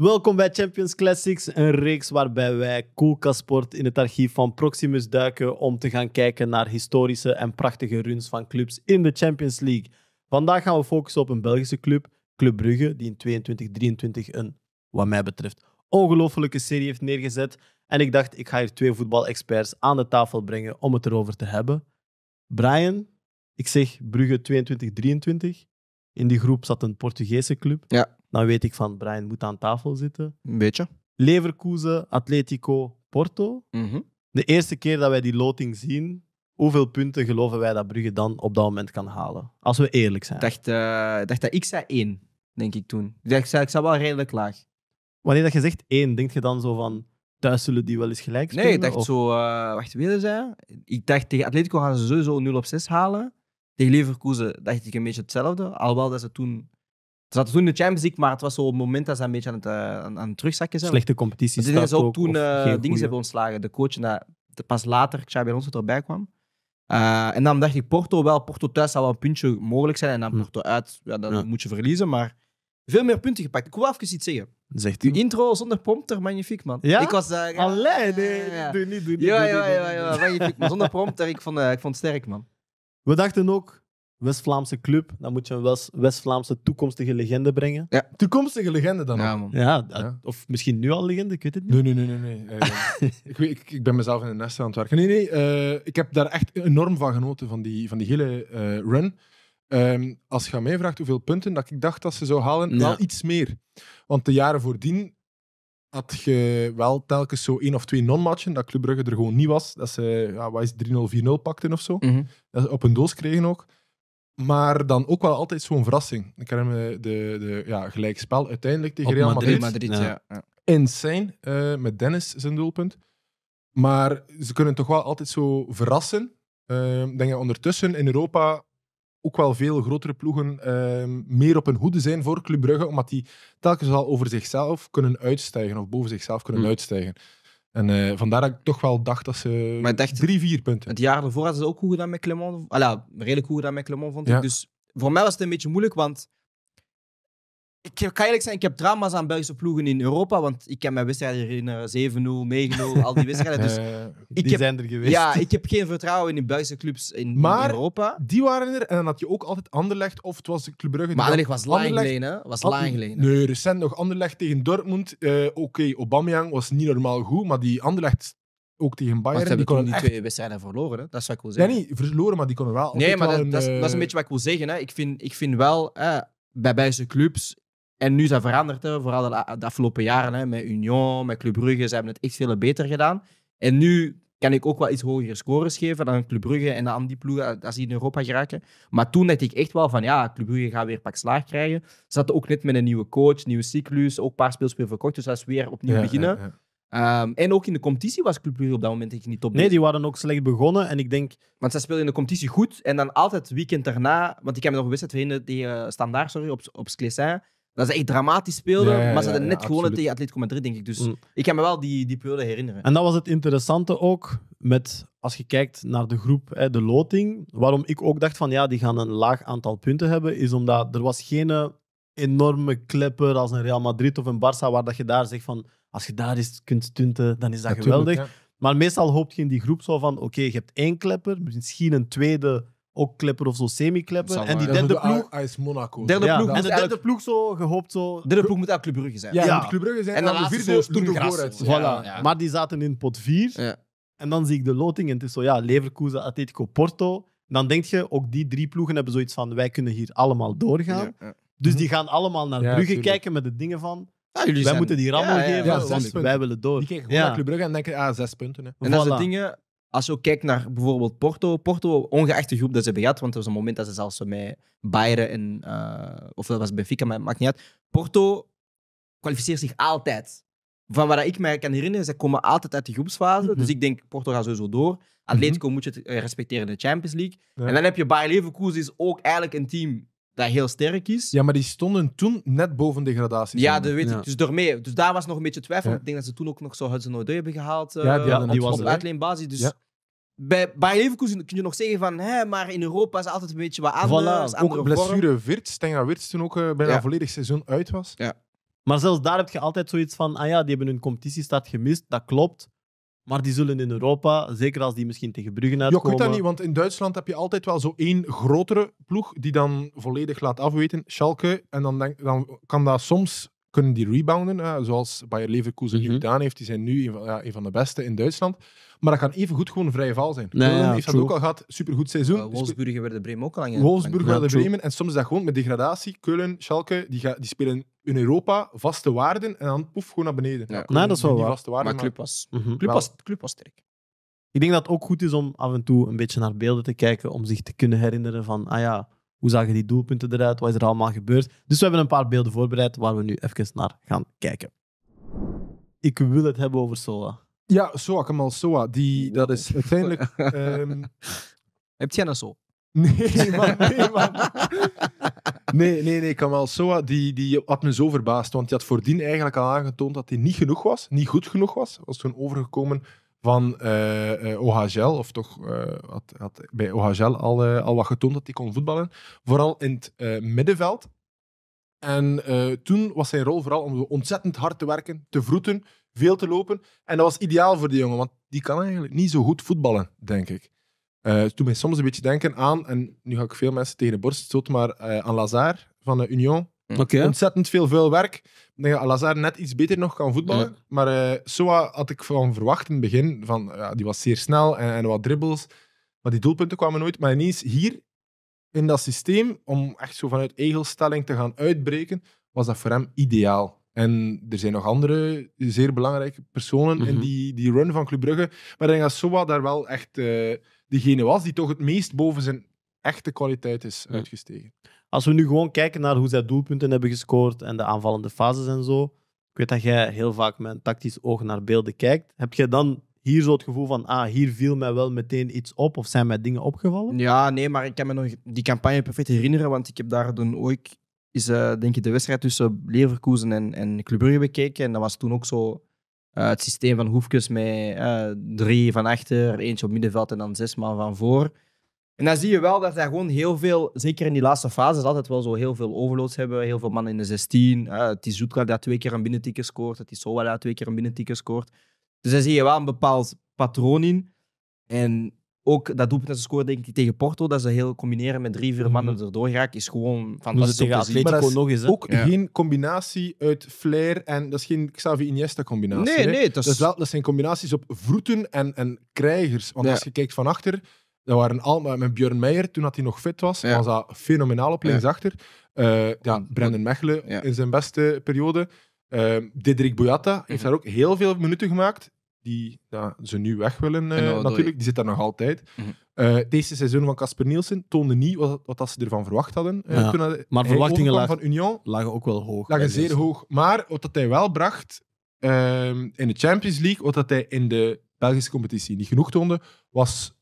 Welkom bij Champions Classics, een reeks waarbij wij Sport in het archief van Proximus duiken om te gaan kijken naar historische en prachtige runs van clubs in de Champions League. Vandaag gaan we focussen op een Belgische club, Club Brugge, die in 2022-2023, een, wat mij betreft, ongelofelijke serie heeft neergezet. En ik dacht, ik ga hier twee voetbalexperts aan de tafel brengen om het erover te hebben. Brian, ik zeg Brugge 2022-2023. In die groep zat een Portugese club. Ja dan weet ik van Brian moet aan tafel zitten. Een beetje. Leverkusen, Atletico, Porto. Mhm. De eerste keer dat wij die loting zien, hoeveel punten geloven wij dat Brugge dan op dat moment kan halen? Als we eerlijk zijn. Ik dacht, eh, dacht dat ik zei één, denk ik toen. Ik dacht, ik zei wel redelijk laag. Wanneer dat je zegt één, denk je dan zo van thuis zullen die wel eens gelijk spelen? Nee, ik dacht zo, eh, wacht, willen Ik dacht tegen Atletico gaan ze sowieso 0 op 6 halen. Tegen Leverkusen dacht ik een beetje hetzelfde. Alhoewel dat ze toen ze zaten toen in de Champions League, maar het was zo'n moment dat ze een beetje aan het, eh, aan, het terugzakken zijn. Slechte competities. Ze zijn ook toen eh, dingen hebben ontslagen. De coach, na, pas later Xabi Alonso erbij kwam. Eh, en dan dacht ik Porto wel. Porto thuis zou wel een puntje mogelijk zijn. En dan hm. Porto uit, ja, dan moet je verliezen. Maar veel meer punten gepakt. Ik wil even iets zeggen. Zegt u. intro zonder prompter, magnifiek man. Ja? Ik was alleen. nee, doe niet, doe niet. Ja, ja, ja, magnifiek. Maar zonder prompter, ik vond, ik vond het sterk man. We dachten ook, West-Vlaamse club, dan moet je een West-Vlaamse toekomstige legende brengen. Ja. Toekomstige legende dan ja, man. Ja, of misschien nu al legende, ik weet het niet. Nee, nee, nee. nee, eh, ik, ik, ik, ben mezelf in de nest aan het werken. Nee, nee, eh, ik heb daar echt enorm van genoten, van die, van die hele eh, run. Ehm, als je aan mij vraagt hoeveel punten dat ik dacht dat ze zou halen, wel iets meer. Want de jaren voordien had je wel telkens zo één of twee non-matchen dat Club Brugge er gewoon niet was. Dat ze, ja, wat is 3-0, 4-0 pakten of zo. Mhm. Dat ze op een doos kregen ook. Maar dan ook wel altijd zo'n verrassing. Ik herinner me de, de ja, gelijkspel uiteindelijk tegen Real Madrid. Madrid, Madrid ja. Insane, eh, met Dennis zijn doelpunt. Maar ze kunnen toch wel altijd zo verrassen. Ehm, denk dat ondertussen in Europa ook wel veel grotere ploegen ehm, meer op hun hoede zijn voor Club Brugge, omdat die telkens al over zichzelf kunnen uitstijgen of boven zichzelf kunnen hm. uitstijgen. En eh, vandaar dat ik toch wel dacht dat ze drie, vier punten. Het jaar ervoor hadden ze ook goed gedaan met Clement. Alla, redelijk goed gedaan met Clement, vond ik. Dus voor mij was het een beetje moeilijk, want ik kan eerlijk zijn, ik heb drama's aan Belgische ploegen in Europa, want ik heb mijn wedstrijden herinneren, 7-0, 9-0, al die wedstrijden. Dus eh, die zijn er geweest. Ja, ik heb geen vertrouwen in die Belgische clubs in, maar, Europa. die waren er en dan had je ook altijd Anderlecht of het was Club Brugge. Maar Anderlecht was lang geleden, was lang geleden. Nee, recent nog Anderlecht tegen Dortmund. Eh, oké, okay, was niet normaal goed, maar die Anderlecht ook tegen Bayern. die konden die twee wedstrijden verloren, hè? dat is wat ik wil zeggen. Nee, niet verloren, maar die konden wel. Nee, maar dat, dat, is, een eh, beetje wat ik wil zeggen. Hè? Ik, vind, ik vind wel, bij Belgische clubs en nu zijn veranderd, hè, vooral de, afgelopen jaren hè, met Union, met Club Brugge. Ze hebben het echt veel beter gedaan. En nu kan ik ook wel iets hogere scores geven dan Club Brugge en dan die ploegen als die in Europa geraken. Maar toen dacht ik echt wel van ja, Club Brugge gaat weer pak slaag krijgen. Ze zaten ook net met een nieuwe coach, nieuwe cyclus, ook een paar speelspeel verkocht. Dus dat is weer opnieuw beginnen. Ehm, en ook in de competitie was Club Brugge op dat moment echt niet top. Nee, die waren ook slecht begonnen en ik denk... Want ze speelden in de competitie goed en dan altijd het weekend daarna... Want ik heb me nog een wedstrijd herinneren tegen Standaard, sorry, op, op dat ze echt dramatisch speelden, maar ze hadden net gewonnen tegen Atletico Madrid, denk ik. Dus mm. ik kan me wel die, die periode herinneren. En dat was het interessante ook, met, als je kijkt naar de groep, hè, de loting. Waarom ik ook dacht van, ja, die gaan een laag aantal punten hebben, is omdat er was geen enorme klepper als een Real Madrid of een Barça, waar dat je daar zegt van, als je daar eens kunt stunten, dan is dat geweldig. Maar meestal hoopt je in die groep zo van, oké, je hebt één klepper, misschien een tweede ook klepper of zo semi-klepper. En die derde ploeg... Hij is Monaco. Derde ploeg. En de derde ploeg zo gehoopt zo... Derde ploeg moet ook Club Brugge zijn. Ja, moet Club Brugge zijn. En dan de vierde Stoer vooruit. Voilà. Maar die zaten in pot 4. En dan zie ik de loting en het is zo, ja, Leverkusen, Atletico, Porto. Dan denk je, ook die drie ploegen hebben zoiets van, wij kunnen hier allemaal doorgaan. Dus die gaan allemaal naar Brugge kijken met de dingen van... Ja, wij moeten die rammel geven, wij willen door. Die kijken gewoon naar Club Brugge en denken, ah, zes punten. Hè. En voilà. dat is de dingen als je ook kijkt naar bijvoorbeeld Porto, Porto, ongeacht de groep dat ze hebben gehad, want er was een moment dat ze zelfs met Bayern en, eh, of dat was Benfica, maar het maakt niet uit. Porto kwalificeert zich altijd. Van wat ik me kan herinneren, ze komen altijd uit de groepsfase. Mhm. Dus ik denk, Porto gaat sowieso door. Mhm. Atletico moet je eh, respecteren in de Champions League. En dan heb je Bayern Leverkusen, is ook eigenlijk een team dat heel sterk is. Ja, maar die stonden toen net boven gradatie. Ja, dat weet ja. ik. Dus, daarmee, dus daar was nog een beetje twijfel. Ik denk dat ze toen ook nog zo Hudson O'Doy hebben gehaald. ja, die, eh, hadden, die was op uitleenbasis. Dus bij, bij Leverkusen kun je nog zeggen van, hè, maar in Europa is altijd een beetje wat anders. Voilà, andere ook blessure Wirtz, Stenga Wirtz toen ook bij eh, bijna volledig seizoen uit was. Ja. Maar zelfs daar heb je altijd zoiets van, ah ja, die hebben hun competitiestart gemist, dat klopt. Maar die zullen in Europa, zeker als die misschien tegen Brugge uitkomen... Ja, ik dat niet, want in Duitsland heb je altijd wel zo één grotere ploeg die dan volledig laat afweten, Schalke. En dan, dan kan dat soms kunnen die rebounden, eh, zoals Bayer Leverkusen mm nu mhm. gedaan heeft. Die zijn nu een van, ja, van, de beste in Duitsland. Maar dat kan even goed gewoon een vrije val zijn. Nee, ja, heeft dat ook al gehad. Supergoed seizoen. Uh, Wolfsburgen werden Bremen ook al lang. Wolfsburg werden Bremen. En soms is dat gewoon met degradatie. Keulen, Schalke, die, ga, die spelen in Europa vaste waarden en dan poef, gewoon naar beneden. Ja. dat is wel waar. maar club was, mhm. club, was, club was sterk. Ik denk dat het ook goed is om af en toe een beetje naar beelden te kijken, om zich te kunnen herinneren van, ah ja, hoe zagen die doelpunten eruit? Wat is er allemaal gebeurd? Dus we hebben een paar beelden voorbereid waar we nu even naar gaan kijken. Ik wil het hebben over Soa. Ja, Soa, Kamal Soa. Die, dat is uiteindelijk... Ehm, Heb jij een nou Soa? Nee, man, nee, man. Nee, nee, nee, Kamal Soa, die, die had me zo verbaasd. Want hij had voordien eigenlijk al aangetoond dat hij niet genoeg was, niet goed genoeg was. Was toen overgekomen van uh, eh, eh, OHL, of toch uh, had, bij OHL al, al wat getoond dat hij kon voetballen. Vooral in het middenveld. En toen was zijn rol vooral om ontzettend hard te werken, te vroeten, veel te lopen. En dat was ideaal voor die jongen, want die kan eigenlijk niet zo goed voetballen, denk ik. toen toen ik soms een beetje denken aan, en nu ga ik veel mensen tegen de borst stoten, maar aan Lazare van de Union. Ontzettend veel veel werk, denk dat net iets beter nog kan voetballen. Maar uh, Soa had ik van verwacht in het begin. Van, ja, die was zeer snel en, en wat dribbles. Maar die doelpunten kwamen nooit. Maar ineens hier, in dat systeem, om echt zo vanuit egelstelling te gaan uitbreken, was dat voor hem ideaal. En er zijn nog andere zeer belangrijke personen in mhm. die, die run van Club Brugge. Maar ik denk dat Soa daar wel echt uh, degene was die toch het meest boven zijn echte kwaliteit is uitgestegen. Als we nu gewoon kijken naar hoe zij doelpunten hebben gescoord en de aanvallende fases en zo. Ik weet dat jij heel vaak met een tactisch oog naar beelden kijkt. Heb jij dan hier zo het gevoel van, ah, hier viel mij wel meteen iets op of zijn mij dingen opgevallen? Ja, nee, maar ik kan me nog die campagne perfect herinneren, want ik heb daar toen ooit is, eh, denk ik, de wedstrijd tussen Leverkusen en, en Club Brugge bekeken. En dat was toen ook zo eh, het systeem van Hoefkes met eh, drie van achter, eentje op middenveld en dan zes man van voor. En dan zie je wel dat zij gewoon heel veel, zeker in die laatste fases, altijd wel zo heel veel overloads hebben. Heel veel mannen in de 16. het is Zoetka dat twee keer een binnentikker scoort. Het is Sowa dat twee keer een binnentikker scoort. Dus daar zie je wel een bepaald patroon in. En ook dat doelpunt dat ze scoren, denk ik, tegen Porto, dat ze heel combineren met drie, vier mhm. mannen erdoor is gewoon fantastisch. tegen maar dat is nog eens. Ook geen combinatie uit flair en dat is geen Xavi Iniesta-combinatie. Nee, nee. Dat, is... dat, zijn combinaties op vroeten en, en krijgers. Want als je kijkt van achter, dat waren al met Björn Meijer, toen hij nog fit was, was dat fenomenaal op linksachter. Ja. Eh, Brendan Mechelen in zijn beste periode. Uh, Diederik Boyata heeft mhm. daar ook heel veel minuten gemaakt. Die ze nu weg willen, eh, natuurlijk. Die zit daar nog altijd. Mhm. deze seizoen van Casper Nielsen toonde niet wat, wat ze ervan verwacht hadden. maar verwachtingen lagen, van Union, lagen ook wel hoog. Lagen zeer hoog. Maar wat dat hij wel bracht ehm, in de Champions League, wat dat hij in de Belgische competitie niet genoeg toonde, was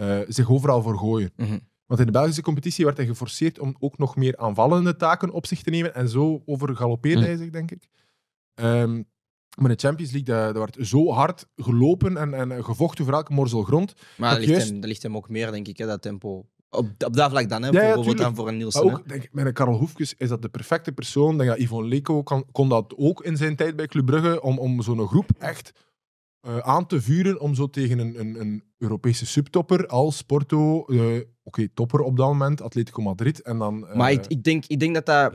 eh, zich overal voor gooien. Mhm. Want in de Belgische competitie werd hij geforceerd om ook nog meer aanvallende taken op zich te nemen. En zo overgalopeerde mm hij zich, denk ik. Ehm, maar in de Champions League daar, werd zo hard gelopen en, en gevochten voor elke morzel grond. Maar daar ligt, hem, dat ligt, hem, ook meer, denk ik, hè, dat tempo. Op, op dat vlak dan, hè, dan voor een Nielsen. Maar ook, denk ik, met Karel Hoefkes is dat de perfecte persoon. Denk dat Yvonne Leko kon dat ook in zijn tijd bij Club Brugge, om, om zo'n groep echt eh, aan te vuren om zo tegen een, een, een Europese subtopper als Porto, eh, oké, topper op dat moment, Atletico Madrid en dan. Uh, maar ik, ik, denk, ik denk dat dat.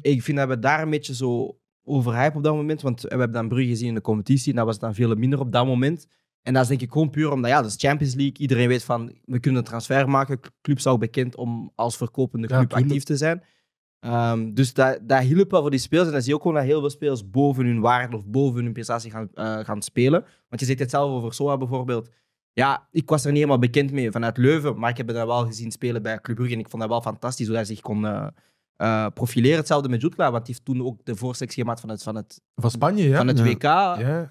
Ik vind dat we daar een beetje zo overhype op dat moment, want we hebben dan Brugge gezien in de competitie en dat was dan veel minder op dat moment. En dat is denk ik gewoon puur omdat, ja, dat is Champions League. Iedereen weet van, we kunnen een transfer maken. club zou bekend om als verkopende club actief te zijn. Ehm, dus dat, dat hielp wel voor die spelers. En dan zie je ook gewoon dat heel veel spelers boven hun waarde of boven hun prestatie gaan, eh, gaan spelen. Want je zegt het zelf over Soa bijvoorbeeld. Ja, ik was er niet helemaal bekend mee vanuit Leuven, maar ik heb hem wel gezien spelen bij Club Brugge. En ik vond dat wel fantastisch hoe hij zich kon eh, eh, profileren. Hetzelfde met Jutla, want die heeft toen ook de voorselectie gemaakt van het, van het, van Spanje, ja. van het WK.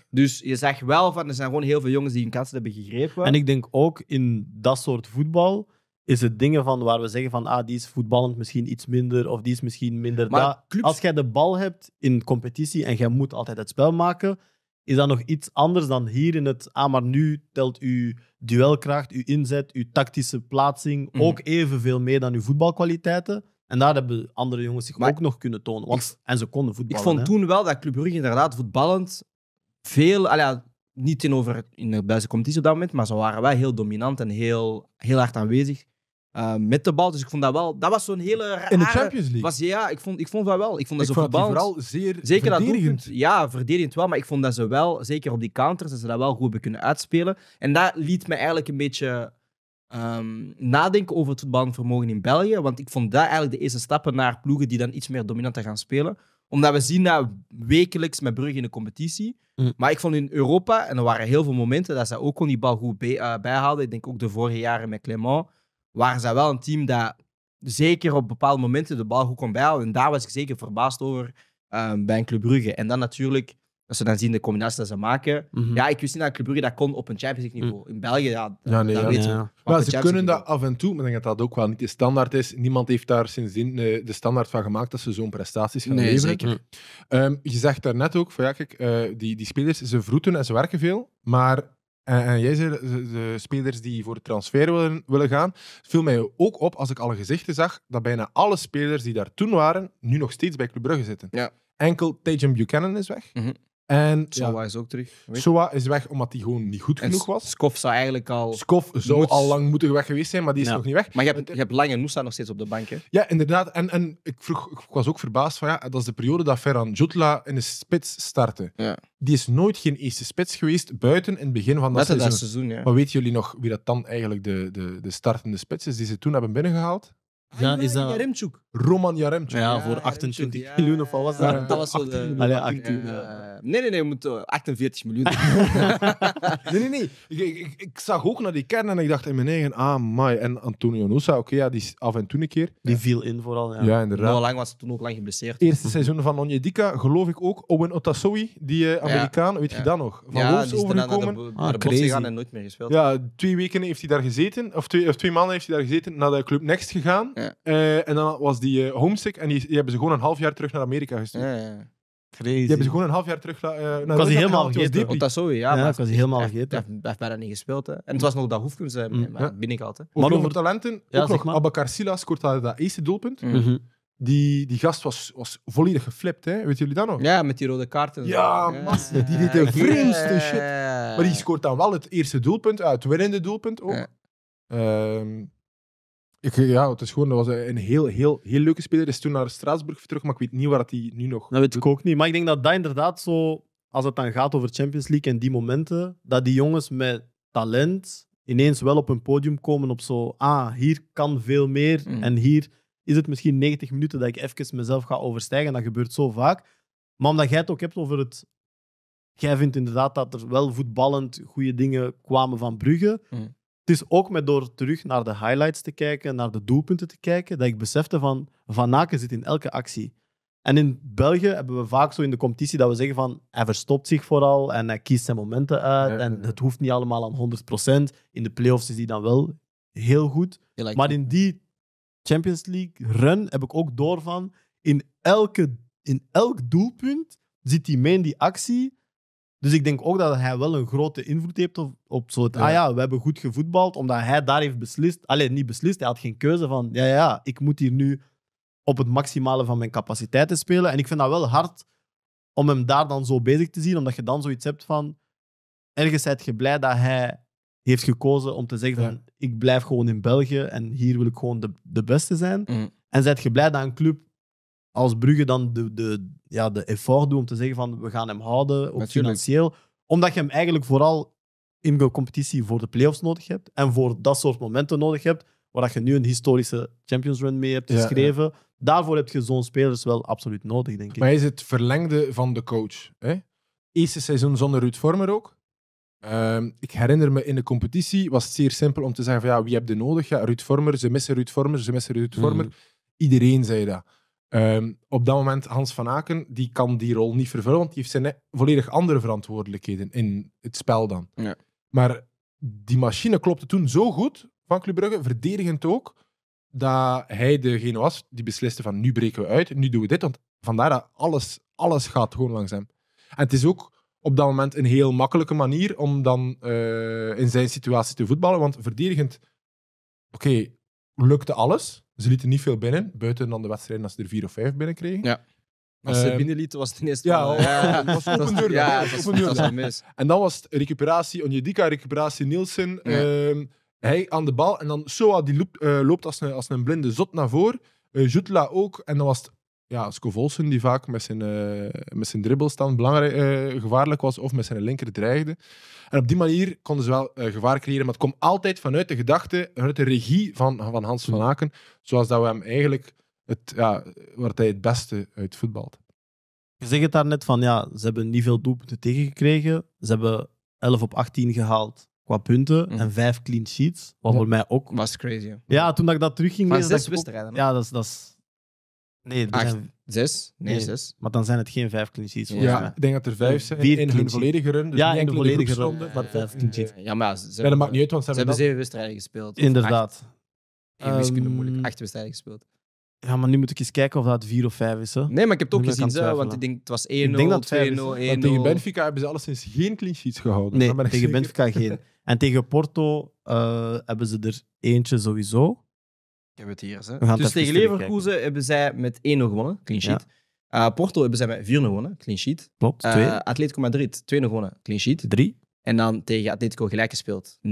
Dus je zag wel van er zijn gewoon heel veel jongens die hun kansen hebben gegrepen. En ik denk ook in dat soort voetbal is het dingen van waar we zeggen van ah, die is voetballend misschien iets minder of die is misschien minder. Maar Als jij de bal hebt in competitie en jij moet altijd het spel maken, is dat nog iets anders dan hier in het ah, maar nu telt uw duelkracht, uw inzet, uw tactische plaatsing mhm. ook evenveel mee dan uw voetbalkwaliteiten. En daar hebben andere jongens zich ook nog kunnen tonen. ik, en ze konden voetballen. Ik vond toen wel dat Club Brugge inderdaad voetballend veel... Ah, niet in, over, in de buitencompetitie op dat moment, maar ze waren wel heel dominant en heel, heel hard aanwezig. Eh, met de bal. Dus ik vond dat wel... Dat was zo'n hele In de Champions League? Was, ja, ik vond, ik vond dat wel. Ik vond dat ik ze vond vooral zeer zeker verdedigend. Dat ja, verdedigend wel. Maar ik vond dat ze wel, zeker op die counters, dat ze dat wel goed hebben kunnen uitspelen. En dat liet me eigenlijk een beetje... Ehm, nadenken over het voetbalvermogen in België. Want ik vond dat eigenlijk de eerste stappen naar ploegen die dan iets meer dominanter gaan spelen. Omdat we zien dat wekelijks met Brugge in de competitie. Mm. Maar ik vond in Europa, en er waren heel veel momenten, dat ze ook kon die bal goed bij, eh, bijhaalden. Ik denk ook de vorige jaren met Clement waren ze wel een team dat zeker op bepaalde momenten de bal goed kon bijhouden. En daar was ik zeker verbaasd over ehm, bij een Club Brugge. En dan natuurlijk, als ze dan zien de combinatie dat ze maken. Mhm. Ja, ik wist niet dat Club Brugge dat kon op een Champions League mhm. niveau. In België, ja, dat ja, weten Maar ze kunnen dat af en toe, maar ik denk dat dat ook wel niet de standaard is. Niemand heeft daar sindsdien eh, de standaard van gemaakt dat ze zo'n prestaties gaan nee, leveren. Zeker. Ehm, je zegt daarnet ook, van, ja, eh, die, die spelers, ze vroeten en ze werken veel, maar en, jij zei de, spelers die voor transfer willen, willen gaan. viel mij ook op als ik alle gezichten zag dat bijna alle spelers die daar toen waren, nu nog steeds bij Club Brugge zitten. Ja. Enkel Tajem Buchanan is weg. Mhm. En Soa is ook terug. Soa is weg omdat hij gewoon niet goed genoeg was. Skof zou eigenlijk al. Skof zou moet... al lang moeten weg geweest zijn, maar die is nog niet weg. Maar je hebt, je hebt Lang en nog steeds op de bank. Hè? Ja, inderdaad. En, en ik, vroeg, ik was ook verbaasd van ja, dat is de periode dat Ferran Jutla in de spits startte. Ja. Die is nooit geen eerste spits geweest buiten in het begin van dat, seizoen. Dat seizoen maar weten jullie nog wie dat dan eigenlijk de, de, de startende spits is die ze toen hebben binnengehaald? Ja, is Roman Jaremchuk. Ja, voor 28 miljoen of was dat? dat was zo eh, eh, nee, nee, nee, moet 48 miljoen. nee, nee, nee. Ik, ik, ik, zag ook naar die kern en ik dacht in mijn eigen, ah, mai. En Antonio Nusa, oké, okay, ja, die af en toe een keer. Die viel in vooral, ja. Ja, inderdaad. Hoe lang was het toen ook lang geblesseerd. Eerste seizoen van Onjedika, geloof ik ook. Owen Otasoi, die eh, Amerikaan, weet je dat nog? Van ja, Wolves overgekomen. Ah, naar de, en nooit meer gespeeld. Ja, twee weken heeft hij daar gezeten, of twee, of twee maanden heeft hij daar gezeten, naar de Club Next gegaan. Eh, en dan was die eh, homesick en die, die, hebben ze gewoon een half jaar terug naar Amerika gestuurd. Ja, Crazy. Die hebben ze gewoon een half jaar terug uh, naar Ik was helemaal vergeten. Want dat zo, ja. ik was hij helemaal vergeten. Hij heeft bijna niet gespeeld. Hè. En het was nog dat Hoefkens eh, mm. maar ja. binnengehaald. Maar over, talenten, ja, ook Abakar scoort dat, dat eerste doelpunt. Mm. Mhm. Die, die gast was, was volledig geflipt, hè? Weet jullie dat nog? Ja, met die rode kaarten. Ja, ja. die deed de vreemdste shit. Maar die scoort dan wel het eerste doelpunt, uit het winnende doelpunt ook. Um, ik, ja, het is gewoon, dat was een heel, heel, heel leuke speler. Is toen naar Straatsburg terug, maar ik weet niet waar hij nu nog. Dat nou, weet ik ook niet. Maar ik denk dat dat inderdaad zo, als het dan gaat over Champions League en die momenten, dat die jongens met talent ineens wel op een podium komen op zo, ah, hier kan veel meer mm. en hier is het misschien 90 minuten dat ik even mezelf ga overstijgen. Dat gebeurt zo vaak. Maar omdat jij het ook hebt over het... Jij vindt inderdaad dat er wel voetballend goede dingen kwamen van Brugge. Mm. Het is ook met door terug naar de highlights te kijken, naar de doelpunten te kijken, dat ik besefte van Van Aken zit in elke actie. En in België hebben we vaak zo in de competitie dat we zeggen van hij verstopt zich vooral en hij kiest zijn momenten uit en het hoeft niet allemaal aan 100%. In de playoffs is hij dan wel heel goed. maar in die Champions League run heb ik ook door van in, elke, in elk doelpunt zit hij mee in die actie dus ik denk ook dat hij wel een grote invloed heeft op, op Ah ja, we hebben goed gevoetbald, omdat hij daar heeft beslist. Alleen niet beslist, hij had geen keuze van. Ja, ja, ik moet hier nu op het maximale van mijn capaciteiten spelen. En ik vind dat wel hard om hem daar dan zo bezig te zien, omdat je dan zoiets hebt van. Ergens zijt je blij dat hij heeft gekozen om te zeggen: van, Ik blijf gewoon in België en hier wil ik gewoon de, de beste zijn. Mm. En zijt je blij dat een club als Brugge dan de, de, ja, de effort doet om te zeggen van we gaan hem houden, ook financieel. Omdat je hem eigenlijk vooral in de competitie voor de playoffs nodig hebt en voor dat soort momenten nodig hebt, waar je nu een historische Champions Run mee hebt geschreven. Daarvoor heb je zo'n spelers wel absoluut nodig, denk ik. Maar is het verlengde van de coach? Hè? Eerste seizoen zonder Ruud Vormer ook. Ehm, ik herinner me in de competitie was het zeer simpel om te zeggen van ja, wie heb je nodig? Ja, Ruud Vormer, ze missen Ruud Vormer, ze missen Ruud mhm. Vormer. Iedereen zei dat. Ehm, op dat moment, Hans van Aken, die kan die rol niet vervullen, want die heeft zijn volledig andere verantwoordelijkheden in het spel dan. Ja. Maar die machine klopte toen zo goed van Club Brugge, verdedigend ook, dat hij degene was die besliste van nu breken we uit, nu doen we dit, want vandaar dat alles, alles gaat gewoon langs hem. En het is ook op dat moment een heel makkelijke manier om dan eh, in zijn situatie te voetballen, want verdedigend, oké, lukte alles. Ze lieten niet veel binnen, buiten dan de wedstrijd als ze er vier of vijf binnen kregen. Ja. Als ze eh, binnenlieten was het ineens... Ja, oh, ja, Ja, dat was, mis. En dan was het recuperatie Onjedika, recuperatie Nielsen. Ehm, hij aan de bal. En dan Soa die loopt, eh, loopt als, een, als een blinde zot naar voren. Uh, Jutla ook. En dan was het ja, Scovolsen, die vaak met zijn, eh, met zijn dribbelstand belangrijk, eh, gevaarlijk was of met zijn linker dreigde. En op die manier konden ze wel eh, gevaar creëren. Maar het komt altijd vanuit de gedachte, vanuit de regie van, van Hans van hmm. Aken, zoals dat we hem eigenlijk, het, ja, waar hij het beste uit voetbalt. Je zegt het daar net van, ja, ze hebben niet veel doelpunten tegengekregen. Ze hebben 11 op 18 gehaald qua punten hmm. en 5 clean sheets. Wat voor mij ook... was crazy. Ja, toen ik dat terugging... Maar zes wedstrijden. Ja, dat is Nee, er Acht, zijn... zes? Nee, nee, zes. Maar dan zijn het geen vijf clean sheets. Ja, ja. ik denk dat er vijf zijn. Vier in hun volledige run. Dus ja, niet in de volledige run, maar vijf clean sheets. Ja, maar ze hebben, dat maakt niet uit, want ze, ze hebben, zeven wedstrijden gespeeld. Inderdaad. In wiskunde ehm, moeilijk. Acht wedstrijden gespeeld. Ja, maar nu moet ik eens kijken of dat 4 of 5 is. Hè? Nee, maar ik heb het ook gezien, zo, want ik denk het was 1-0, 2-0, 1-0. Tegen Benfica hebben ze alleszins geen clean sheets gehouden. Nee, tegen Benfica geen. En tegen Porto eh, hebben ze er eentje sowieso. Ik heb het Dus tegen Leverkusen hebben zij met 1-0 gewonnen, clean sheet. Ja. Eh, Porto hebben zij met 4-0 gewonnen, clean sheet. Klopt, Uh, Atletico Madrid, 2-0 gewonnen, clean sheet. 3. En dan tegen Atletico gelijk gespeeld, 0-0.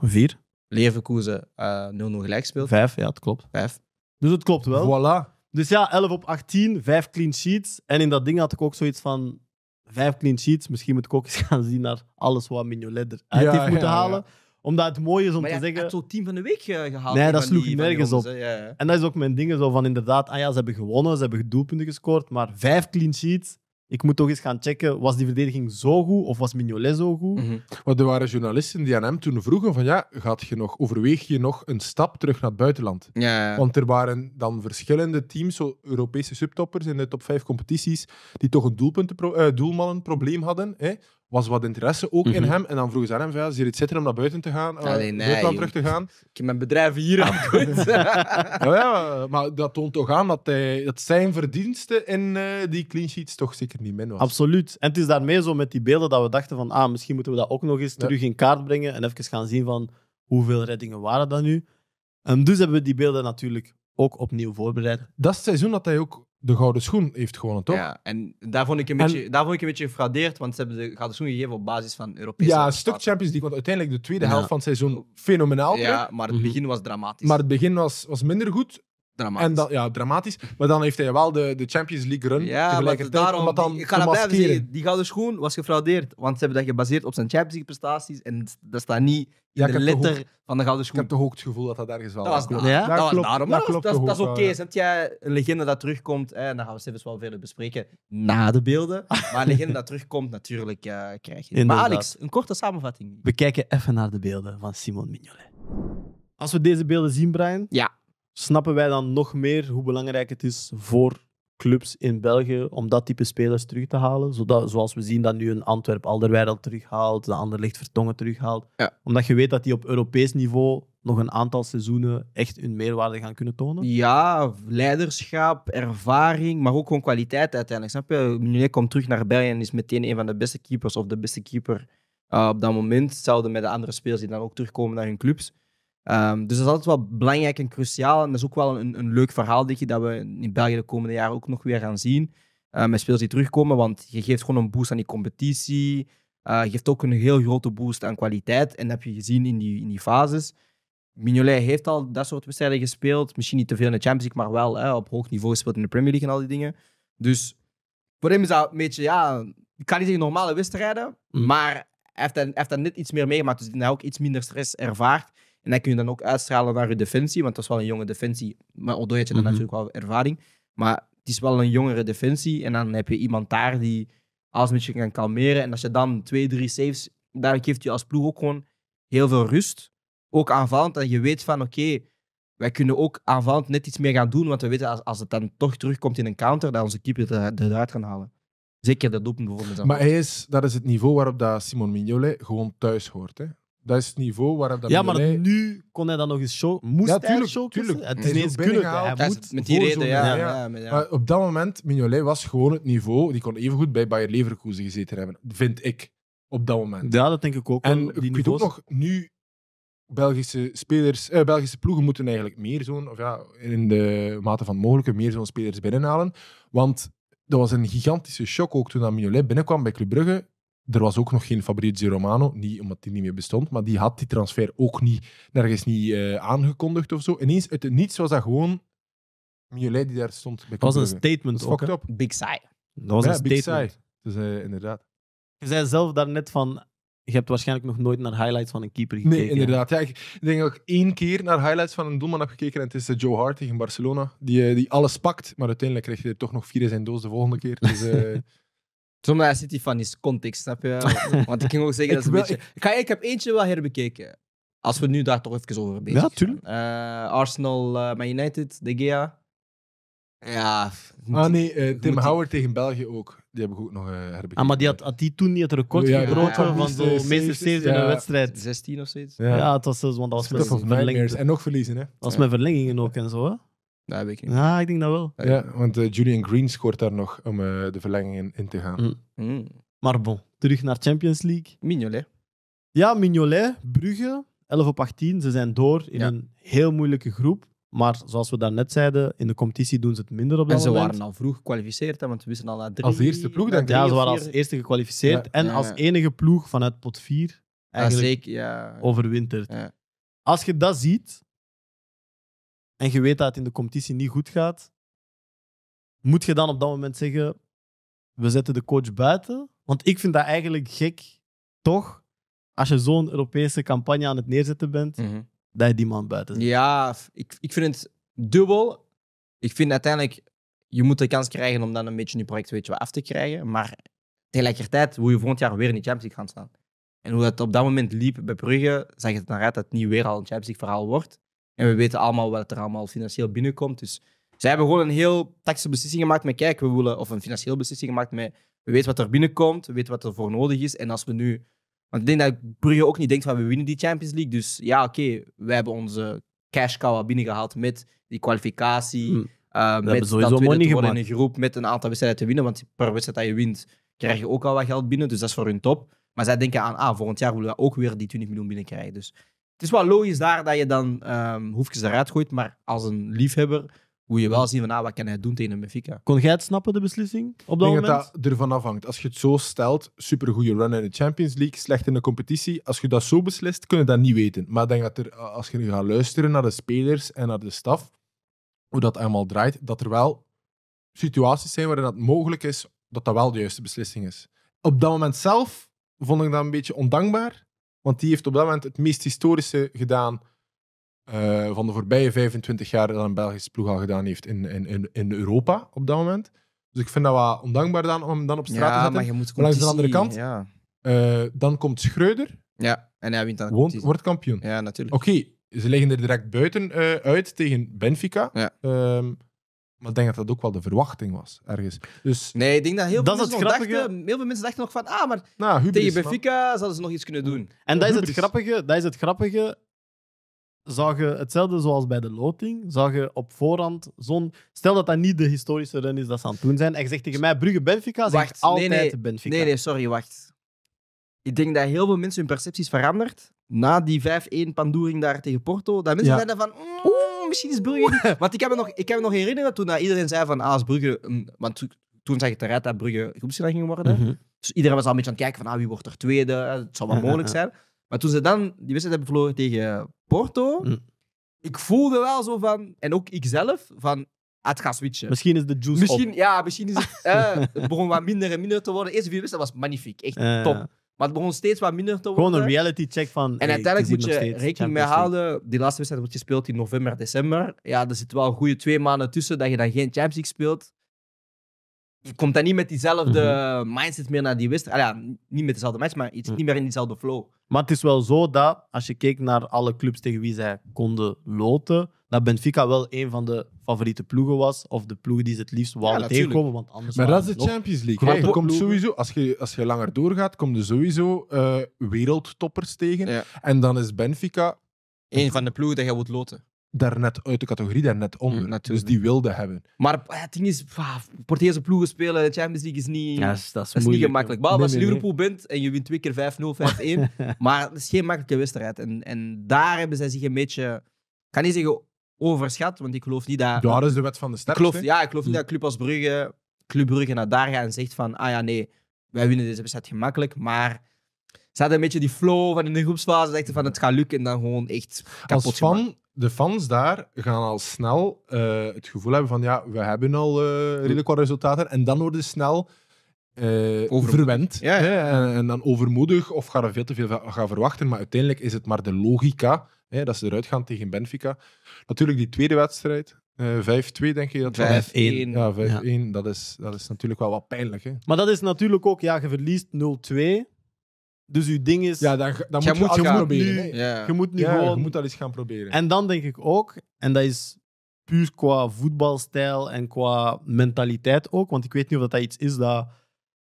4. Leverkusen, 0-0 eh, gelijk gespeeld. 5, ja, dat klopt. 5. Dus het klopt wel. Voilà. Dus ja, 11 op 18, 5 clean sheets. En in dat ding had ik ook zoiets van: 5 clean sheets. Misschien moet ik ook eens gaan zien naar alles wat Mignolet eruit ja, heeft moeten halen omdat het mooi is om te zeggen... Maar zo'n team van de week eh, gehaald. Nee, dat sloeg die, nergens op. En dat is ook mijn ding, zo van inderdaad, ah ja, ze hebben gewonnen, ze hebben doelpunten gescoord, maar vijf clean sheets... Ik moet toch eens gaan checken, was die verdediging zo goed of was Mignolet zo goed? Want mhm. er waren journalisten die aan hem toen vroegen van ja, gaat je nog, overweeg je nog een stap terug naar het buitenland? Ja. Want er waren dan verschillende teams, zo Europese subtoppers in de top 5 competities, die toch een doelpunten, uh, eh, doelmannenprobleem hadden. Hè? was wat interesse ook in mhm. hem. En dan vroeg ze aan hem: van, ja, zie het zitten om naar buiten te gaan? Eh, Allee, terug te gaan? Ik heb mijn bedrijf hier aan goed. ja, maar dat toont toch aan dat, hij, dat zijn verdiensten in eh, die clean sheets toch zeker niet min was. Absoluut. En het is daarmee zo met die beelden dat we dachten: van ah, misschien moeten we dat ook nog eens terug in kaart brengen en even gaan zien van hoeveel reddingen waren dat nu. En ehm, dus hebben we die beelden natuurlijk ook opnieuw voorbereid. Dat is het seizoen dat hij ook de gouden schoen heeft gewonnen, toch? Ja, en daar vond ik een, beetje, daar vond ik een beetje gefraudeerd, want ze hebben de gouden schoen gegeven op basis van Europese Ja, een stuk Champions League, want uiteindelijk de tweede helft van het seizoen fenomenaal. Ja, maar het mhm. begin was dramatisch. Maar het begin was, was minder goed. Dramatisch. En ja, dramatisch. Maar dan heeft hij wel de, de Champions League run ja, tegelijkertijd. Daarom, ik ga dat blijven zeggen. Die gouden schoen was gefraudeerd. Want ze hebben dat gebaseerd op zijn Champions League prestaties. En dat staat niet in de letter van de gouden schoen. Ik heb toch ook het gevoel dat dat ergens wel dat was. Ja? dat daarom. Dat, dat, is oké. Zet jij een legende dat terugkomt. en dan gaan we zelfs wel verder bespreken na de beelden. Maar een legende dat terugkomt, natuurlijk eh, krijg je. Maar Alex, een korte samenvatting. We kijken even naar de beelden van Simon Mignolet. Als we deze beelden zien, Brian. Ja snappen wij dan nog meer hoe belangrijk het is voor clubs in België om dat type spelers terug te halen. Zodat, zoals we zien dat nu een Antwerp Alderweireld terughaalt, de ander licht Vertongen terughaalt. Omdat je weet dat die op Europees niveau nog een aantal seizoenen echt hun meerwaarde gaan kunnen tonen. Ja, leiderschap, ervaring, maar ook gewoon kwaliteit uiteindelijk. Snap je? Meneer komt terug naar België en is meteen een van de beste keepers of de beste keeper eh, op dat moment. Zouden met de andere spelers die dan ook terugkomen naar hun clubs. Ehm, dus dat is altijd wel belangrijk en cruciaal. En dat is ook wel een, een leuk verhaal, denk je, dat we in België de komende jaren ook nog weer gaan zien. Ehm, met spelers die terugkomen, want je geeft gewoon een boost aan die competitie. Eh, je geeft ook een heel grote boost aan kwaliteit. En dat heb je gezien in die, in die fases. Mignolet heeft al dat soort wedstrijden gespeeld. Misschien niet te veel in de Champions League, maar wel hè, op hoog niveau gespeeld in de Premier League en al die dingen. Dus voor hem is dat een beetje, ja, ik kan niet zeggen normale wedstrijden, mm. maar hij heeft, dan, heeft dan net iets meer meegemaakt. Dus hij ook iets minder stress ervaart. En dat kun je dan ook uitstralen naar je defensie, want dat is wel een jonge defensie. Maar Odoi je dan mhm. natuurlijk wel ervaring. Maar het is wel een jongere defensie. En dan heb je iemand daar die alles een je kan kalmeren. En als je dan twee, drie saves, daar geeft je als ploeg ook gewoon heel veel rust. Ook aanvallend. En je weet van oké, wij kunnen ook aanvallend net iets meer gaan doen. Want we weten als, het dan toch terugkomt in een counter, dat onze keeper het eruit kan halen. Zeker dat doelpunt bijvoorbeeld. Maar hij is, dat is het niveau waarop dat Simon Mignolet gewoon thuis hoort. Hè? Dat is het niveau waarop dat Ja, maar nu kon hij dan nog eens show. Moest Ja, hij show Het is Hij is kunnen. Hij met die reden, ja. ja, maar op dat moment, Mignolet was gewoon het niveau. Die kon even goed bij Bayer Leverkusen gezeten hebben, vind ik. Op dat moment. Ja, dat denk ik ook. en Die ik weet ook nog, nu Belgische, spelers, eh, Belgische ploegen moeten eigenlijk meer zo'n, of ja, in de mate van het mogelijke, meer zo'n spelers binnenhalen. Want dat was een gigantische shock ook toen dat Mignolet binnenkwam bij Club Brugge er was ook nog geen Fabrizio Romano, niet omdat die niet meer bestond, maar die had die transfer ook niet, nergens niet eh, aangekondigd of zo. Ineens, uit het niets was dat gewoon Miolet die daar stond. dat was een statement dat ook, Big saai. Dat was ja, een big statement. Dus eh, inderdaad. Je zei zelf daarnet van, je hebt waarschijnlijk nog nooit naar highlights van een keeper gekeken. Nee, inderdaad. Ja, ik denk dat ik één keer naar highlights van een doelman heb gekeken. En het is eh, Joe Hart tegen Barcelona. Die, die alles pakt, maar uiteindelijk kreeg je er toch nog vier in zijn doos de volgende keer. Dus, Zonder dat City van is context, snap je? Want ik ging ook zeggen, dat is een beetje... Ik, ik heb eentje wel herbekeken. Als we nu daar toch even over bezig Ja, tuurlijk. Eh, Arsenal, eh, Man United, De Gea. Ja. Ah nee, eh, Tim Howard tegen België ook. Die heb ik ook nog herbekeken. Ah, maar die had, had die toen niet het record ja, gebroken ja, van de meeste saves in een wedstrijd? 16 of zoiets. Ja, het was, want dat was met, verlengingen. En nog verliezen, hè? Als met verlengingen ook en zo, hè? ja ik Ah, ik denk dat wel. Ja, want eh, Julian Green scoort daar nog om eh, de verlenging in, te gaan. Mm. mm. Maar bon, terug naar Champions League. Mignolet. Ja, Mignolet, Brugge, 11 op 18. Ze zijn door in een heel moeilijke groep. Maar zoals we daarnet zeiden, in de competitie doen ze het minder op dat En ze waren al vroeg gekwalificeerd, hè, want we wisten al na drie... Als eerste ploeg, denk ik. Ja, ze waren als eerste gekwalificeerd. En als enige ploeg vanuit pot 4 ah, eigenlijk zeker, overwinterd. Als je dat ziet, en je weet dat het in de competitie niet goed gaat, moet je dan op dat moment zeggen: we zetten de coach buiten? Want ik vind dat eigenlijk gek, toch? Als je zo'n Europese campagne aan het neerzetten bent, mhm. dat je die man buiten zet. Ja, ik, ik vind het dubbel. Ik vind uiteindelijk, je moet de kans krijgen om dan een beetje je project weet je, af te krijgen. Maar tegelijkertijd hoe je volgend jaar weer in de Champions League gaan staan. En hoe dat op dat moment liep bij Brugge, je het eruit dat het niet weer al een Champions League verhaal wordt. En we weten allemaal wat er allemaal financieel binnenkomt. Dus zij hebben gewoon een heel tactische beslissing gemaakt met kijk, we willen, of een financieel beslissing gemaakt met we weten wat er binnenkomt, we weten wat er voor nodig is. En als we nu. Want ik denk dat Brugge ook niet denkt van we winnen die Champions League. Dus ja, oké, okay, wij hebben onze cash cow al binnengehaald met die kwalificatie. Mm. Uh, met sowieso dat we gemaakt. in een groep met een aantal wedstrijden te winnen. Want per wedstrijd dat je wint, krijg je ook al wat geld binnen. Dus dat is voor hun top. Maar zij denken aan, ah, volgend jaar willen we ook weer die 20 miljoen binnenkrijgen. Dus het is wel logisch daar dat je dan um, hoefjes eruit gooit, maar als een liefhebber moet je wel zien van, ah, wat kan hij doen tegen een Benfica. Kon jij het snappen, de beslissing, op dat Ik denk dat dat ervan afhangt. Als je het zo stelt, supergoeie run in de Champions League, slecht in de competitie. Als je dat zo beslist, kun je dat niet weten. Maar denk dat er, eh, als je gaat luisteren naar de spelers en naar de staf, hoe dat allemaal draait, dat er wel situaties zijn waarin het mogelijk is dat dat wel de juiste beslissing is. Op dat moment zelf vond ik dat een beetje ondankbaar. Want die heeft op dat moment het meest historische gedaan eh, van de voorbije 25 jaar dat een Belgische ploeg al gedaan heeft in, in, in, Europa op dat moment. Dus ik vind dat wel ondankbaar dan om hem dan op straat te zetten. Maar, je moet langs de andere kant, ja. Eh, dan komt Schreuder. Ja, en hij wint dan Wordt kampioen. Ja, natuurlijk. Oké, ze liggen er direct buiten eh, uit tegen Benfica. Ja. Ehm, maar ik denk dat dat ook wel de verwachting was, ergens. Dus, Nee, ik denk dat heel veel, mensen, dachten, heel veel mensen dachten nog van ah, maar nou, tegen Benfica zouden ze nog iets kunnen doen. En dat is het grappige. Dat is het grappige. Zag je hetzelfde zoals bij de loting? Zag je op voorhand zo'n... Stel dat dat niet de historische run is dat ze aan het doen zijn. En je zegt tegen mij Brugge-Benfica, zegt altijd Benfica. Nee, nee, sorry, wacht. Ik denk dat heel veel mensen hun percepties verandert na die 5-1 pandoering daar tegen Porto. Dat mensen Ja. zeiden van... "Mm, misschien is Brugge. Want ik heb me nog, ik heb nog herinneren toen dat iedereen zei van ah, is Brugge. Want toen zag je eruit dat Brugge groepsfinale ging worden. Mhm. Dus iedereen was al een beetje aan het kijken van ah, wie wordt er tweede. Het zou wel mogelijk zijn. Maar toen ze dan die wedstrijd hebben verloren tegen Porto, mm. ik voelde wel zo van, en ook ikzelf, van ah, het gaat switchen. Misschien is de juice Misschien, ja, misschien is het, eh, het begon wat minder en minder te worden. De eerste vier wedstrijden was magnifiek. Echt top. Maar het begon steeds wat minder te worden. Gewoon een reality check van. En uiteindelijk moet je rekening mee houden. Die laatste wedstrijd je speelt in november, december. Ja, er zitten wel goede twee maanden tussen dat je dan geen Champions League speelt. Je komt dan niet met diezelfde mhm. mindset meer naar die wedstrijd. niet met dezelfde match, maar iets mhm. niet meer in diezelfde flow. Maar het is wel zo dat als je keek naar alle clubs tegen wie zij konden loten, dat Benfica wel een van de favoriete ploegen was. Of de ploegen die ze het liefst wouden tegenkomen. Want anders maar dat is de Champions League. komt sowieso, als, je, als je langer doorgaat, komen er sowieso eh, wereldtoppers tegen. En dan is Benfica... Een van de ploegen die je wilt loten. Daarnet uit de categorie, daarnet onder. Mm, dus die wilde hebben. Maar eh, het ding is, bah, ploegen spelen, de Champions League is niet, is, niet gemakkelijk. als je Liverpool bent en je wint twee keer 5-0, 5-1, maar het is geen makkelijke wedstrijd. En, en daar hebben zij zich een beetje, ik kan niet zeggen overschat, want ik geloof niet dat... Ja, dat is de wet van de sterkste. Ik geloof, ja, ik geloof niet hm. dat Club Brugge, Club Brugge naar daar gaat en zegt van ah ja, nee, wij winnen deze wedstrijd gemakkelijk, maar... Ze hadden een beetje die flow van in de groepsfase. Ze dachten van het gaat lukken en dan gewoon echt kapot Als fan, de fans daar gaan al snel eh, het gevoel hebben van ja, we hebben al eh, redelijk wat resultaten. En dan worden ze snel eh, verwend. En, en, dan overmoedig of gaan er veel te veel gaan verwachten. Maar uiteindelijk is het maar de logica dat ze eruit gaan tegen Benfica. Natuurlijk die tweede wedstrijd, uh, eh, 5-2 denk ik dat 5-1. Ja, 5-1. Dat, is, dat is natuurlijk wel wat pijnlijk. Hè? Maar dat is natuurlijk ook, ja, je verliest 0-2. Dus je ding is... Ja, dan, moet je, moet, je proberen. Je moet nu gewoon... Je moet dat eens gaan proberen. En dan denk ik ook, en dat is puur qua voetbalstijl en qua mentaliteit ook, want ik weet niet of dat iets is dat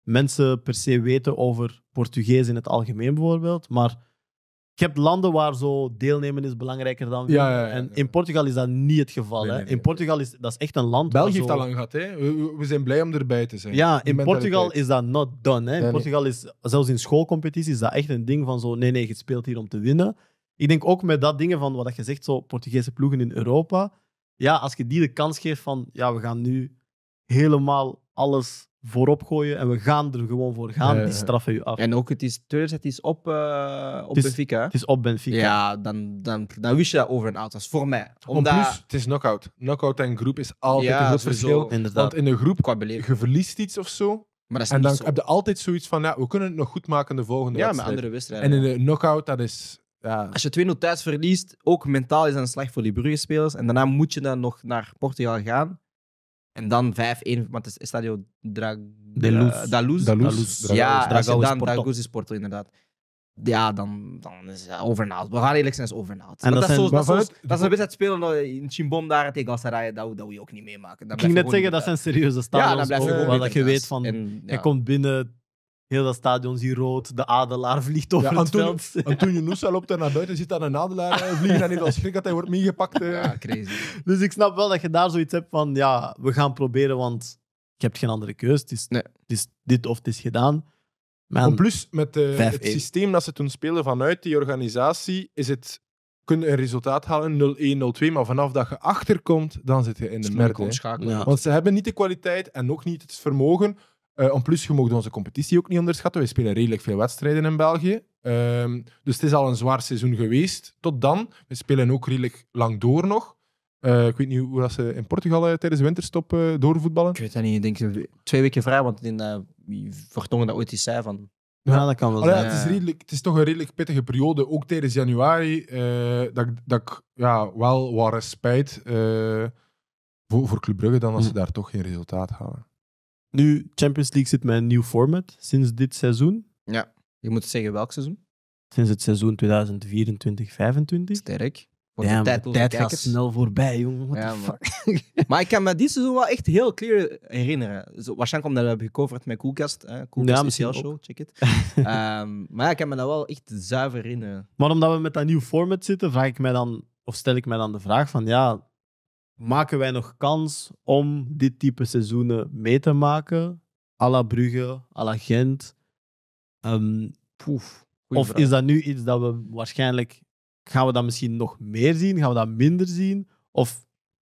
mensen per se weten over Portugees in het algemeen bijvoorbeeld, maar je hebt landen waar zo deelnemen is belangrijker dan winnen. Ja, en in Portugal is dat niet het geval. in Portugal is dat is echt een land. België zo... heeft dat lang gehad. Hè? We, zijn blij om erbij te zijn. Ja, in Portugal is dat not done. Hè. In Portugal is, zelfs in schoolcompetities, is dat echt een ding van zo: nee, nee, je speelt hier om te winnen. Ik denk ook met dat ding van wat je zegt, zo Portugese ploegen in Europa. Ja, als je die de kans geeft van ja, we gaan nu helemaal alles voorop gooien en we gaan er gewoon voor gaan. die straffen je af. En ook, het is, eh, het is op, op Benfica. Het is op Benfica. Ja, dan, dan, dan wist je dat over een auto's. Voor mij. Omdat... Plus, het is knockout knockout en groep is altijd een groot verschil. Want in de groep, Qua je verliest iets of zo. Maar dat is en dan heb je altijd zoiets van, ja, we kunnen het nog goed maken de volgende ja, wedstrijd. Ja, met andere wedstrijden. En in de knockout dat is... Ja. Als je 2-0 thuis verliest, ook mentaal is dat een slag voor die Brugge-spelers. En daarna moet je dan nog naar Portugal gaan. En dan 5-1, want het is Estadio Drag... Daluz. Ja, dan is Porto, inderdaad. Ja, dan, dan is het overnaald. We gaan eerlijk zijn, is overnaald. En dat, is, zo, dat, zo, dat is een wedstrijd spelen in Chimbom daar tegen Galatasaray. Dat, dat wil je ook niet meemaken. Ik ging net zeggen, dat zijn serieuze stadions. Ja, dan blijf je gewoon dat je weet van, hij komt binnen heel dat stadion zie rood, de adelaar vliegt over ja, het toen, veld. je Noesel loopt daar naar buiten, zit dan een adelaar eh, vliegen en in dat schrik dat hij wordt meegepakt. Eh. Ja, crazy. Dus ik snap wel dat je daar zoiets hebt van, ja, we gaan proberen, want ik hebt geen andere keus. Het is, dit of het is gedaan. Man, plus, met eh, het systeem dat ze toen spelen vanuit die organisatie, is het kunnen een resultaat halen, 0-1, 0-2. Maar vanaf dat je achterkomt, dan zit je in de merk. Ja. Want ze hebben niet de kwaliteit en ook niet het vermogen uh, en plus, je mocht onze competitie ook niet onderschatten. Wij spelen redelijk veel wedstrijden in België. Ehm, dus het is al een zwaar seizoen geweest. Tot dan. We spelen ook redelijk lang door nog. Eh, ik weet niet hoe dat ze in Portugal eh, tijdens de winterstop doorvoetballen. Ik weet dat niet. Ik denk twee weken vrij, want in Vertongen dat ooit iets zei van... Ja, dat kan wel het, is redelijk, het is toch een redelijk pittige periode, ook tijdens januari, dat, dat ik ja, wel wat respijt voor, voor Club Brugge dan als ze mm. daar toch geen resultaat halen. Nu, Champions League zit met een nieuw format sinds dit seizoen. Ja, je moet zeggen welk seizoen. Sinds het seizoen 2024-2025. Sterk. Voor de tijd, de tijd gaat snel voorbij, jongen. What ja, the fuck? maar ik kan me dit seizoen wel echt heel clear herinneren. Zo, waarschijnlijk omdat we hebben gecoverd met Coolcast. Hè? Coolcast ja, show, check it. um, maar ik kan me dat wel echt zuiver herinneren. Maar omdat we met dat nieuwe format zitten, vraag ik mij dan, of stel ik mij dan de vraag van, ja, maken wij nog kans om dit type seizoenen mee te maken? A la Brugge, à la Gent. Ehm, of is dat nu iets dat we waarschijnlijk... Gaan we dat misschien nog meer zien? Gaan we dat minder zien? Of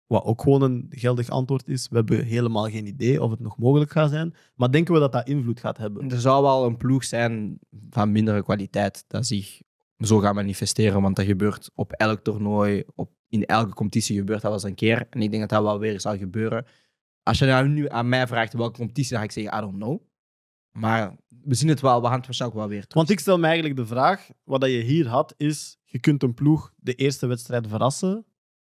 wat ook gewoon een geldig antwoord is. We hebben helemaal geen idee of het nog mogelijk gaat zijn. Maar denken we dat dat invloed gaat hebben? Er zou wel een ploeg zijn van mindere kwaliteit dat zich zo gaat manifesteren. Want dat gebeurt op elk toernooi, op in elke competitie gebeurt dat wel eens een keer. En ik denk dat dat wel weer zal gebeuren. Als je nou nu aan mij vraagt welke competitie, dan ga ik zeggen, I don't know. Maar we zien het wel, we gaan het waarschijnlijk wel weer terug. Want ik stel me eigenlijk de vraag, wat je hier had, is je kunt een ploeg de eerste wedstrijd verrassen.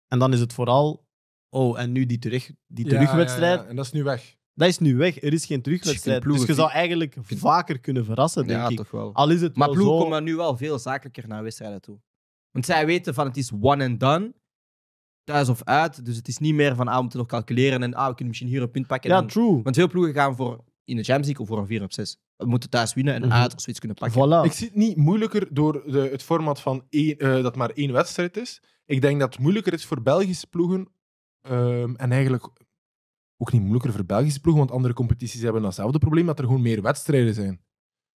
En dan is het vooral, oh, en nu die, terug, die terugwedstrijd. En dat is nu weg. Dat is nu weg. Er is geen terugwedstrijd. Dus je, zou eigenlijk vaker kunnen verrassen, denk ik. Toch wel. Al is het maar ploeg komt komen nu wel veel zakelijker naar wedstrijden toe. Want zij weten van het is one and done thuis of uit. Dus het is niet meer van, ah, we moeten nog calculeren en ah, we kunnen misschien hier een punt pakken. Ja, true. Want veel ploegen gaan voor in de Champions of voor een 4 op 6. We moeten thuis winnen en mm uit of zoiets kunnen pakken. Ik zie het niet moeilijker door de, het format van één, eh, dat maar één wedstrijd is. Ik denk dat het moeilijker is voor Belgische ploegen. Ehm, en eigenlijk ook niet moeilijker voor Belgische ploegen, want andere competities hebben datzelfde probleem, dat er gewoon meer wedstrijden zijn.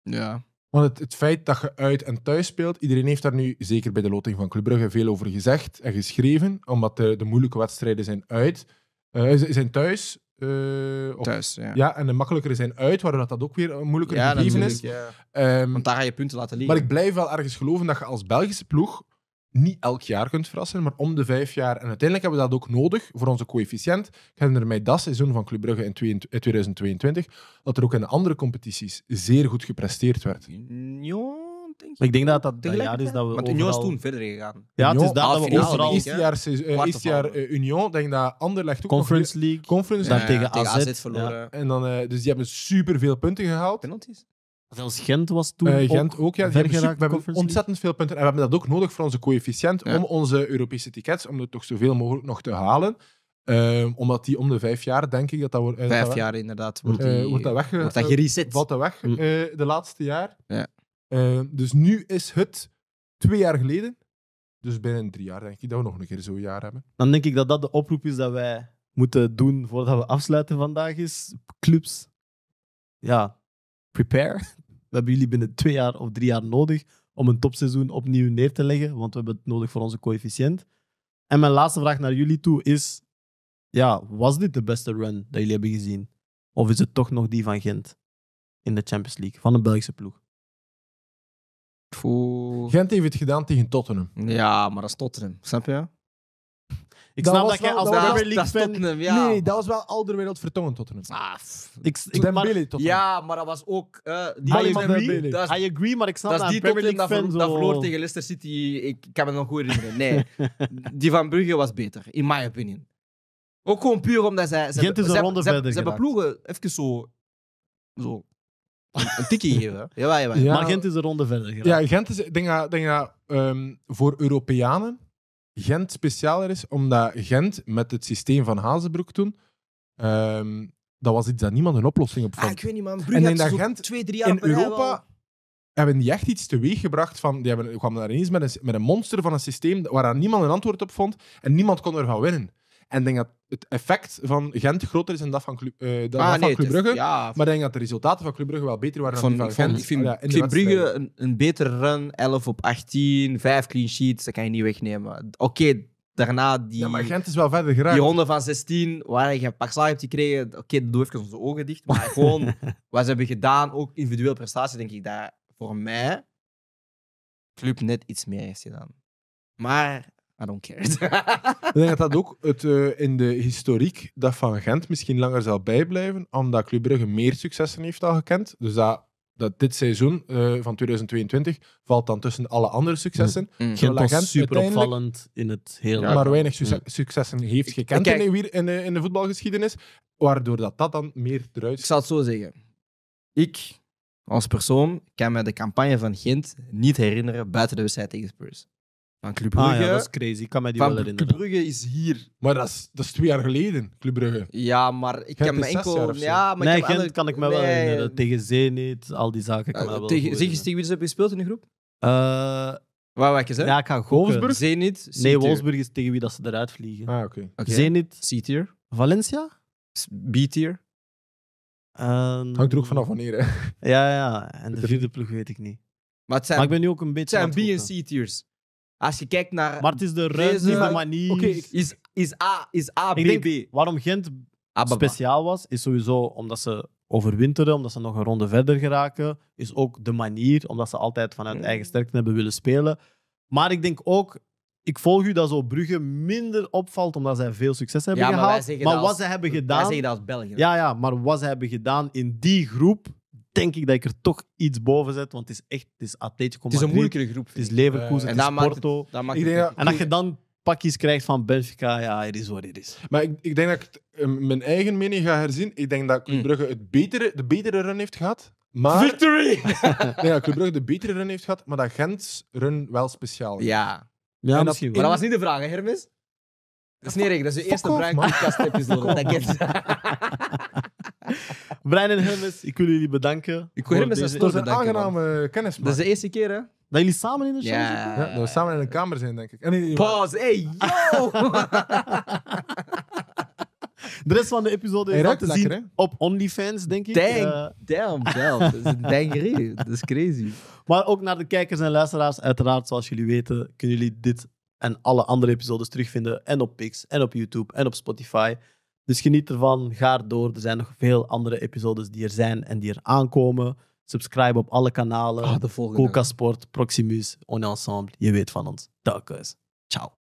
Ja. Want het, feit dat je uit en thuis speelt, iedereen heeft daar nu, zeker bij de loting van Club Brugge, veel over gezegd en geschreven, omdat de, de moeilijke wedstrijden zijn uit, uh, zijn thuis. Eh, thuis, ja. En de makkelijkere zijn uit, waardoor dat ook weer een moeilijker ja, gegeven is. Ehm, Want daar ga je punten laten liggen. Maar ik blijf wel ergens geloven dat je als Belgische ploeg niet elk jaar kunt verrassen, maar om de vijf jaar. En uiteindelijk hebben we dat ook nodig voor onze coëfficiënt. Ik er mij dat seizoen van Club Brugge in 2022 dat er ook in de andere competities zeer goed gepresteerd werd? Ja, denk ik. ik denk dat dat jaar is dat we Want Union is toen verder gegaan. Ja, het is daar dat we ah, overal... Eerste jaar, is jaar uh, Union, denk dat Anderlecht ook Conference League. Conference League. Ja, tegen, AZ. AZ verloren. En dan, eh, dus die hebben superveel punten gehaald. Penalties? Zelfs Gent was toen eh, Gent ook, ja. Ver geraakt, we hebben ontzettend veel punten. En we hebben dat ook nodig voor onze coëfficiënt, om onze Europese tickets, om er toch zoveel mogelijk nog te halen. Ehm, omdat die om de vijf jaar, denk ik, dat dat wordt... vijf jaar, inderdaad. Wordt, eh, die, wordt dat, weg, wordt dat Valt dat weg, mm. eh, de laatste jaar. Ja. Ehm, dus nu is het twee jaar geleden. Dus binnen drie jaar denk ik dat we nog een keer zo'n jaar hebben. Dan denk ik dat dat de oproep is dat wij moeten doen voordat we afsluiten vandaag is. Clubs, ja, prepare. We hebben jullie binnen twee jaar of drie jaar nodig om een topseizoen opnieuw neer te leggen, want we hebben het nodig voor onze coëfficiënt. En mijn laatste vraag naar jullie toe is, ja, was dit de beste run dat jullie hebben gezien? Of is het toch nog die van Gent in de Champions League, van de Belgische ploeg? Gent heeft het gedaan tegen Tottenham. Ja, maar dat is Tottenham, snap je? Ik snap dat jij als Premier League fan... Nee, nee, dat was wel alderwereld vertongen Tottenham. Ah, ik, ik ben Billy Tottenham. Ja, maar dat was ook... Uh, die I, agree, dat is, I agree, maar ik snap dat, dat die Premier League fan... Dat verloor tegen Leicester City, ik kan me nog goed herinneren. Nee, die van Brugge was beter, in mijn opinion. Ook gewoon puur omdat zij... Ze, Gent is een ronde verder Ze hebben ploegen even zo... Zo een tikje geven. Jawel, Ja. Maar Gent is een ronde verder. Geraakt. Ja, Gent is, denk denk um, voor Europeanen Gent specialer is, omdat Gent met het systeem van Hazebroek toen. Ehm, dat was iets dat niemand een oplossing op ah, vond. ik weet niet, man. en in Gent, twee, drie jaar in Europa hebben die echt iets teweeggebracht. Van, die hebben, kwamen daar ineens met een, met een monster van een systeem waar niemand een antwoord op vond. En niemand kon ervan winnen. En ik denk dat het effect van Gent groter is dan dat van Club, eh, ah, dat van Club Brugge. Maar ik denk dat de resultaten van Club Brugge wel beter waren van, dan die van, Gent. Van, ah, ja, Brugge een, een betere run, 11 op 18, 5 clean sheets, dat kan je niet wegnemen. Oké, daarna die... maar Gent is wel verder geraakt. Die ronde van 16, waar je een pak slag hebt gekregen, oké, okay, doe even onze ogen dicht. Maar gewoon wat ze hebben gedaan, ook individueel prestatie, denk ik dat voor mij Club net iets meer heeft gedaan. Maar I don't care. ik denk dat dat ook het, eh, in de historiek dat van Gent misschien langer zal bijblijven, omdat Club Brugge meer successen heeft al gekend. Dus dat, dit seizoen eh, van 2022 valt dan tussen alle andere successen. Mm. mm. Gent was super opvallend in het hele... maar weinig mm. successen heeft gekend in, de, in, de, in de voetbalgeschiedenis, waardoor dat, dat dan meer eruit... Ik zal het zo zeggen. Ik, als persoon, kan me de campagne van Gent niet herinneren buiten de wedstrijd tegen Spurs. Van Club ah, Brugge. Ah, dat is crazy. Ik kan mij die wel van herinneren. Club Brugge is hier. Maar dat is, dat is twee jaar geleden, Club Brugge. Ja, maar ik heb me enkel... Ja, maar ik Gent kan ik me wel herinneren. Tegen Zenit, al die zaken kan eh, wel Tegen, zeg eens tegen wie ze hebben gespeeld in de groep? Waar wat je ja, ik ga gokken. Zenit. Nee, Wolfsburg is tegen wie dat ze eruit vliegen. Ah, oké. Zenit, C-tier. Valencia? B-tier. Ehm, Hangt er ook vanaf wanneer, hè. Ja, ja. En de vierde ploeg weet ik niet. Maar het zijn, Maar ik ben nu ook een beetje... het zijn B- en C-tiers. Als je kijkt naar. Maar het is de ruimte, manier. Oké, is, is A, is A B, denk, Waarom Gent ah, speciaal was, is sowieso omdat ze overwinteren, omdat ze nog een ronde verder geraken. Is ook de manier, omdat ze altijd vanuit eigen sterkte hebben willen spelen. Maar ik denk ook, ik volg u dat zo Brugge minder opvalt omdat zij veel succes hebben ja, maar gehaald. Maar, wat ze hebben gedaan. Wij zeggen dat als België. Ja, ja, maar wat ze hebben gedaan in die groep denk ik dat ik er toch iets boven zet, want het is echt het is Atletico Madrid. Het is een moeilijkere groep. Het is Leverkusen, uh, het is Porto. en dat je dan pakjes krijgt van Benfica, ja, het is wat het is. Maar ik, ik denk dat ik ehm, mijn eigen mening ga herzien. Ik denk dat Club mm. Brugge het betere, de betere run heeft gehad. Maar, Victory! ik denk dat Club Brugge de betere run heeft gehad, maar dat Gents run wel speciaal is. Ja. Ja, dat, misschien wel. Maar dat was niet de vraag, hè, Hermes? Dat is niet rekening. dat is de eerste Brian podcast episode. Dat Brian en Hermes, ik wil jullie bedanken. Ik wil Hermes en Dat een aangename kennis, Dat is de eerste keer, hè? Dat jullie samen in de show zitten? Ja, dat we samen in de kamer zijn, denk ik. En ey hey, yo! De rest van de episode is lekker, op OnlyFans, denk ik. Eh, damn, damn. Dat is een Dat is crazy. maar ook naar de kijkers en luisteraars. Uiteraard, zoals jullie weten, kunnen jullie dit en alle andere episodes terugvinden. En op Pix, en op YouTube, en op Spotify. Dus geniet ervan, ga door. Er zijn nog veel andere episodes die er zijn en die er aankomen. Subscribe op alle kanalen. Ah, de volgende. Coca Sport, Proximus, On Ensemble. Je weet van ons. Dag, Ciao.